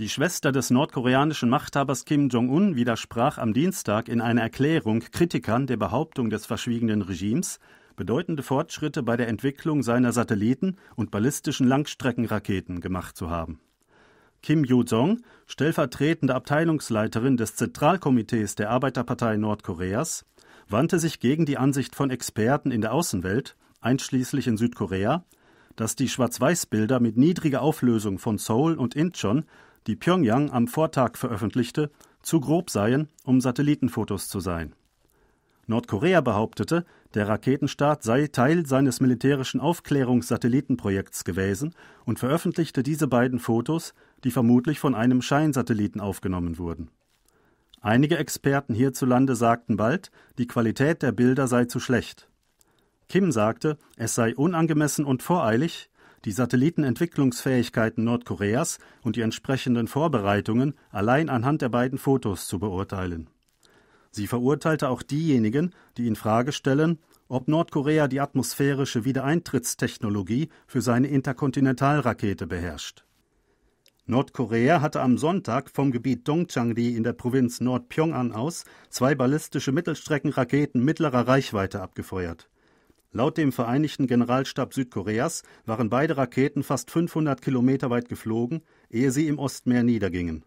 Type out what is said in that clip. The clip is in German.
Die Schwester des nordkoreanischen Machthabers Kim Jong-un widersprach am Dienstag in einer Erklärung Kritikern der Behauptung des verschwiegenen Regimes, bedeutende Fortschritte bei der Entwicklung seiner Satelliten und ballistischen Langstreckenraketen gemacht zu haben. Kim yoo jong stellvertretende Abteilungsleiterin des Zentralkomitees der Arbeiterpartei Nordkoreas, wandte sich gegen die Ansicht von Experten in der Außenwelt, einschließlich in Südkorea, dass die Schwarz-Weiß-Bilder mit niedriger Auflösung von Seoul und Incheon die Pyongyang am Vortag veröffentlichte, zu grob seien, um Satellitenfotos zu sein. Nordkorea behauptete, der Raketenstart sei Teil seines militärischen Aufklärungssatellitenprojekts gewesen und veröffentlichte diese beiden Fotos, die vermutlich von einem Scheinsatelliten aufgenommen wurden. Einige Experten hierzulande sagten bald, die Qualität der Bilder sei zu schlecht. Kim sagte, es sei unangemessen und voreilig, die Satellitenentwicklungsfähigkeiten Nordkoreas und die entsprechenden Vorbereitungen allein anhand der beiden Fotos zu beurteilen. Sie verurteilte auch diejenigen, die in Frage stellen, ob Nordkorea die atmosphärische Wiedereintrittstechnologie für seine Interkontinentalrakete beherrscht. Nordkorea hatte am Sonntag vom Gebiet Dongchangri in der Provinz Nordpyongan aus zwei ballistische Mittelstreckenraketen mittlerer Reichweite abgefeuert. Laut dem Vereinigten Generalstab Südkoreas waren beide Raketen fast 500 Kilometer weit geflogen, ehe sie im Ostmeer niedergingen